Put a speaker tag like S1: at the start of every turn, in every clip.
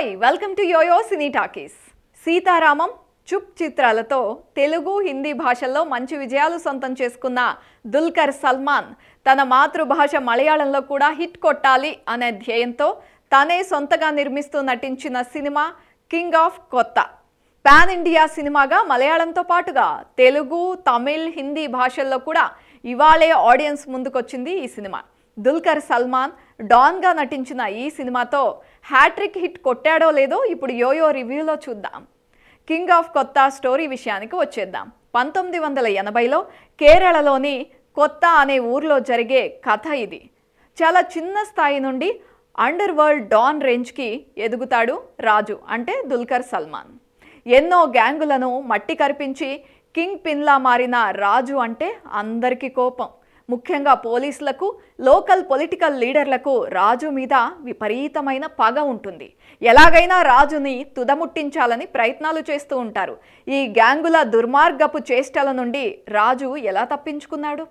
S1: hi welcome to YoYo cine talkies Sitaramam Chup చిత్రాలతో తెలుగు హిందీ భాషల్లో మంచి విజయాలు సొంతం చేసుకున్న దుల్కర్ సల్మాన్ తన మాతృభాష మలయాళంలో కూడా హిట్ కొట్టాలి అనే ధ్యేయంతో తనే సొంతగా నిర్మిస్తూ నటించిన సినిమా king of Kotha pan India సినిమాగా మలయాళంతో పాటుగా తెలుగు తమిళ్ హిందీ భాషల్లో కూడా ఇవాళే ఆడియన్స్ ముందుకొచ్చింది ఈ సినిమా దుల్కర్ సల్మాన్ డాన్గా నటించిన ఈ సినిమాతో హ్యాట్రిక్ హిట్ కొట్టాడో లేదో ఇప్పుడు యోయో రివ్యూలో చూద్దాం కింగ్ ఆఫ్ కొత్త స్టోరీ విషయానికి వచ్చేద్దాం పంతొమ్మిది వందల ఎనభైలో కేరళలోని కొత్త అనే ఊర్లో జరిగే కథ ఇది చాలా చిన్న స్థాయి నుండి అండర్ వరల్డ్ డాన్ రేంజ్కి ఎదుగుతాడు రాజు అంటే దుల్కర్ సల్మాన్ ఎన్నో గ్యాంగులను మట్టి కరిపించి కింగ్ పిన్లా మారిన రాజు అంటే అందరికీ కోపం ముఖ్యంగా పోలీసులకు లోకల్ పొలిటికల్ లీడర్లకు రాజు మీద విపరీతమైన పగ ఉంటుంది ఎలాగైనా రాజుని తుదముట్టించాలని ప్రయత్నాలు చేస్తూ ఉంటారు ఈ గ్యాంగుల దుర్మార్గపు చేష్టల నుండి రాజు ఎలా తప్పించుకున్నాడు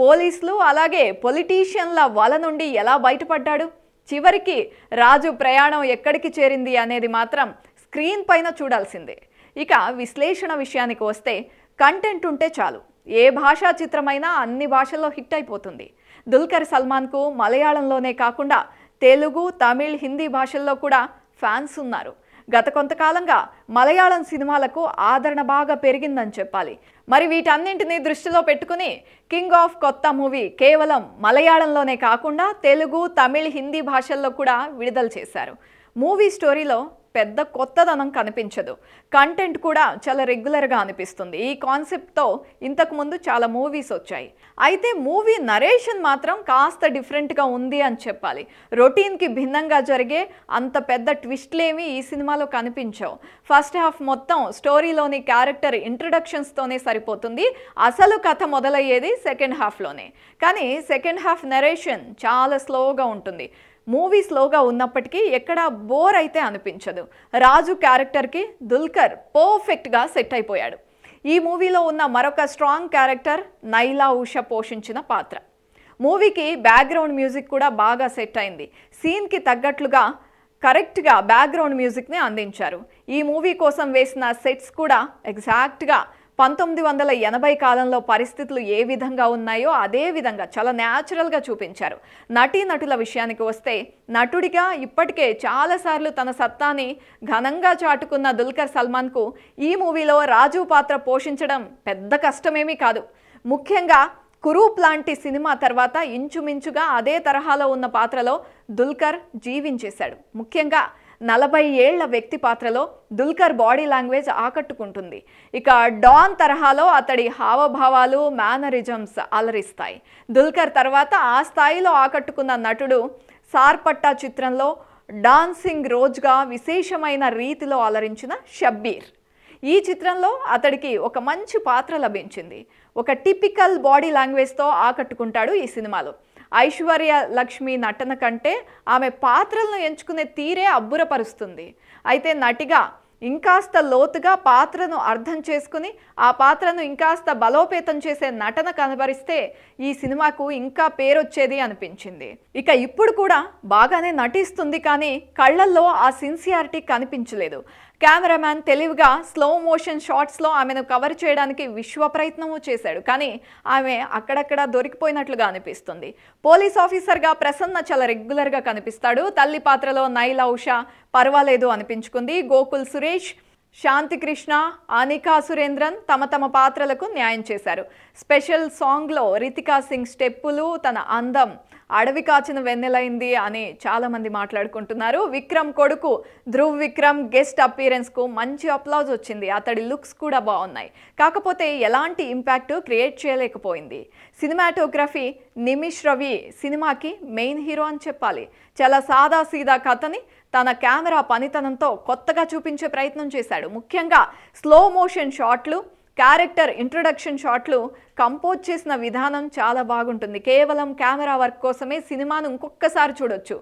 S1: పోలీసులు అలాగే పొలిటీషియన్ల వల నుండి ఎలా బయటపడ్డాడు చివరికి రాజు ప్రయాణం ఎక్కడికి చేరింది అనేది మాత్రం స్క్రీన్ పైన చూడాల్సిందే ఇక విశ్లేషణ విషయానికి వస్తే కంటెంట్ ఉంటే చాలు ఏ భాషా చిత్రమైనా అన్ని భాషల్లో హిట్ అయిపోతుంది దుల్కర్ సల్మాన్కు మలయాళంలోనే కాకుండా తెలుగు తమిళ్ హిందీ భాషల్లో కూడా ఫ్యాన్స్ ఉన్నారు గత కొంతకాలంగా మలయాళం సినిమాలకు ఆదరణ బాగా పెరిగిందని చెప్పాలి మరి వీటన్నింటినీ దృష్టిలో పెట్టుకుని కింగ్ ఆఫ్ కొత్త మూవీ కేవలం మలయాళంలోనే కాకుండా తెలుగు తమిళ్ హిందీ భాషల్లో కూడా విడుదల చేశారు మూవీ స్టోరీలో పెద్ద కొత్తదనం కనిపించదు కంటెంట్ కూడా చాలా రెగ్యులర్గా అనిపిస్తుంది ఈ కాన్సెప్ట్తో ఇంతకుముందు చాలా మూవీస్ వచ్చాయి అయితే మూవీ నరేషన్ మాత్రం కాస్త డిఫరెంట్గా ఉంది అని చెప్పాలి రొటీన్కి భిన్నంగా జరిగే అంత పెద్ద ట్విస్ట్లేమి ఈ సినిమాలో కనిపించవు ఫస్ట్ హాఫ్ మొత్తం స్టోరీలోని క్యారెక్టర్ ఇంట్రడక్షన్స్తోనే సరిపోతుంది అసలు కథ మొదలయ్యేది సెకండ్ హాఫ్లోనే కానీ సెకండ్ హాఫ్ నరేషన్ చాలా స్లోగా ఉంటుంది మూవీ స్లోగా ఉన్నప్పటికీ ఎక్కడా బోర్ అయితే అనిపించదు రాజు క్యారెక్టర్కి దుల్కర్ పర్ఫెక్ట్గా సెట్ అయిపోయాడు ఈ మూవీలో ఉన్న మరొక స్ట్రాంగ్ క్యారెక్టర్ నైలా ఉష పోషించిన పాత్ర మూవీకి బ్యాక్గ్రౌండ్ మ్యూజిక్ కూడా బాగా సెట్ అయింది సీన్కి తగ్గట్లుగా కరెక్ట్గా బ్యాక్గ్రౌండ్ మ్యూజిక్ని అందించారు ఈ మూవీ కోసం వేసిన సెట్స్ కూడా ఎగ్జాక్ట్గా పంతొమ్మిది వందల ఎనభై కాలంలో పరిస్థితులు ఏ విధంగా ఉన్నాయో అదే విధంగా చాలా న్యాచురల్గా చూపించారు నటీ నటుల విషయానికి వస్తే నటుడిగా ఇప్పటికే చాలాసార్లు తన సత్తాని ఘనంగా చాటుకున్న దుల్కర్ సల్మాన్కు ఈ మూవీలో రాజు పాత్ర పోషించడం పెద్ద కష్టమేమీ కాదు ముఖ్యంగా కురూప్ లాంటి సినిమా తర్వాత ఇంచుమించుగా అదే తరహాలో ఉన్న పాత్రలో దుల్కర్ జీవించేశాడు ముఖ్యంగా నలభై ఏళ్ల వ్యక్తి పాత్రలో దుల్కర్ బాడీ లాంగ్వేజ్ ఆకట్టుకుంటుంది ఇక డాన్ తరహాలో అతడి హావభావాలు మేనరిజమ్స్ అలరిస్తాయి దుల్కర్ తర్వాత ఆ స్థాయిలో ఆకట్టుకున్న నటుడు సార్పట్టా చిత్రంలో డాన్సింగ్ రోజ్గా విశేషమైన రీతిలో అలరించిన షబ్బీర్ ఈ చిత్రంలో అతడికి ఒక మంచి పాత్ర లభించింది ఒక టిపికల్ బాడీ లాంగ్వేజ్తో ఆకట్టుకుంటాడు ఈ సినిమాలో ఐశ్వర్య లక్ష్మి నటన కంటే ఆమె పాత్రలను ఎంచుకునే తీరే అబ్బురపరుస్తుంది అయితే నటిగా ఇంకాస్త లోతుగా పాత్రను అర్థం చేసుకుని ఆ పాత్రను ఇంకాస్త బలోపేతం చేసే నటన కనబరిస్తే ఈ సినిమాకు ఇంకా పేరొచ్చేది అనిపించింది ఇక ఇప్పుడు కూడా బాగానే నటిస్తుంది కానీ కళ్ళల్లో ఆ సిన్సియారిటీ కనిపించలేదు కెమెరామ్యాన్ తెలివిగా స్లో మోషన్ షాట్స్లో ఆమెను కవర్ చేయడానికి విశ్వ ప్రయత్నము చేశాడు కానీ ఆమె అక్కడక్కడ దొరికిపోయినట్లుగా అనిపిస్తుంది పోలీస్ ఆఫీసర్గా ప్రసన్న చాలా రెగ్యులర్గా కనిపిస్తాడు తల్లి పాత్రలో నైల్ ఉషా పర్వాలేదు అనిపించుకుంది గోకుల్ సురేష్ శాంతికృష్ణ అనికా సురేంద్రన్ తమ తమ పాత్రలకు న్యాయం చేశారు స్పెషల్ సాంగ్లో రితికా సింగ్ స్టెప్పులు తన అందం అడవి కాచిన వెన్నెలైంది అని చాలామంది మాట్లాడుకుంటున్నారు విక్రమ్ కొడుకు ధ్రువ్ విక్రమ్ గెస్ట్ అపీరెన్స్కు మంచి అప్లాజ్ వచ్చింది అతడి లుక్స్ కూడా బాగున్నాయి కాకపోతే ఎలాంటి ఇంపాక్ట్ క్రియేట్ చేయలేకపోయింది సినిమాటోగ్రఫీ నిమిష్ రవి సినిమాకి మెయిన్ హీరో అని చెప్పాలి చాలా సాదా సీదా కథని తన కెమెరా పనితనంతో కొత్తగా చూపించే ప్రయత్నం చేశాడు ముఖ్యంగా స్లో మోషన్ షాట్లు క్యారెక్టర్ ఇంట్రొడక్షన్ షాట్లు కంపోజ్ చేసిన విధానం చాలా బాగుంటుంది కేవలం కెమెరా వర్క్ కోసమే సినిమాను ఇంకొకసారి చూడొచ్చు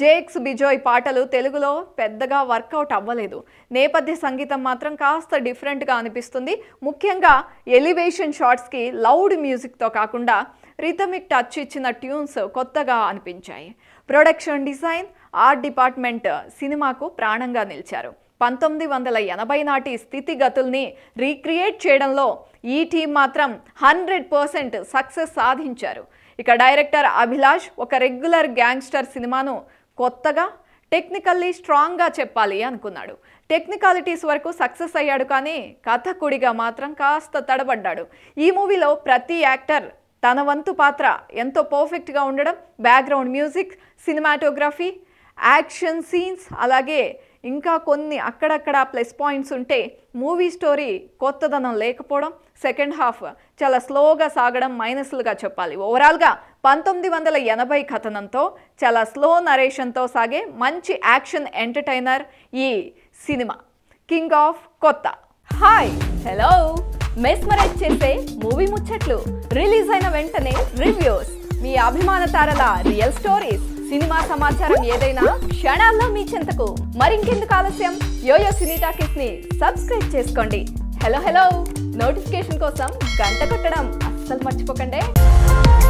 S1: జేక్స్ బిజోయ్ పాటలు తెలుగులో పెద్దగా వర్కౌట్ అవ్వలేదు నేపథ్య సంగీతం మాత్రం కాస్త డిఫరెంట్గా అనిపిస్తుంది ముఖ్యంగా ఎలివేషన్ షాట్స్కి లౌడ్ మ్యూజిక్తో కాకుండా రిథమిక్ టచ్ ఇచ్చిన ట్యూన్స్ కొత్తగా అనిపించాయి ప్రొడక్షన్ డిజైన్ ఆర్ట్ డిపార్ట్మెంట్ సినిమాకు ప్రాణంగా నిలిచారు పంతొమ్మిది వందల ఎనభై నాటి స్థితిగతుల్ని రీక్రియేట్ చేయడంలో ఈ టీం మాత్రం హండ్రెడ్ పర్సెంట్ సక్సెస్ సాధించారు ఇక డైరెక్టర్ అభిలాష్ ఒక రెగ్యులర్ గ్యాంగ్స్టర్ సినిమాను కొత్తగా టెక్నికల్లీ స్ట్రాంగ్గా చెప్పాలి అనుకున్నాడు టెక్నికాలిటీస్ వరకు సక్సెస్ అయ్యాడు కానీ కథకుడిగా మాత్రం కాస్త తడబడ్డాడు ఈ మూవీలో ప్రతి యాక్టర్ తన వంతు పాత్ర ఎంతో పర్ఫెక్ట్గా ఉండడం background music cinematography action scenes అలాగే ఇంకా కొన్ని అక్కడక్కడ ప్లస్ పాయింట్స్ ఉంటే మూవీ స్టోరీ కొత్తదనం లేకపోవడం సెకండ్ హాఫ్ చాలా స్లోగా సాగడం మైనస్లుగా చెప్పాలి ఓవరాల్గా పంతొమ్మిది వందల ఎనభై కథనంతో చాలా స్లో నరేషన్తో సాగే మంచి యాక్షన్ ఎంటర్టైనర్ ఈ సినిమా king of Kotha hi hello mesmerize చేసే మూవీ ముచ్చట్లు రిలీజ్ అయిన వెంటనే రివ్యూస్ మీ అభిమాన తారల రియల్ స్టోరీస్ సినిమా సమాచారం ఏదైనా క్షణాల్లో మీ చెంతకు మరింకెందుకు ఆలస్యం యోయో సినీ టాకీస్ ని సబ్స్క్రైబ్ చేసుకోండి హలో హలో నోటిఫికేషన్ కోసం గంట కొట్టడం అస్సలు మర్చిపోకండి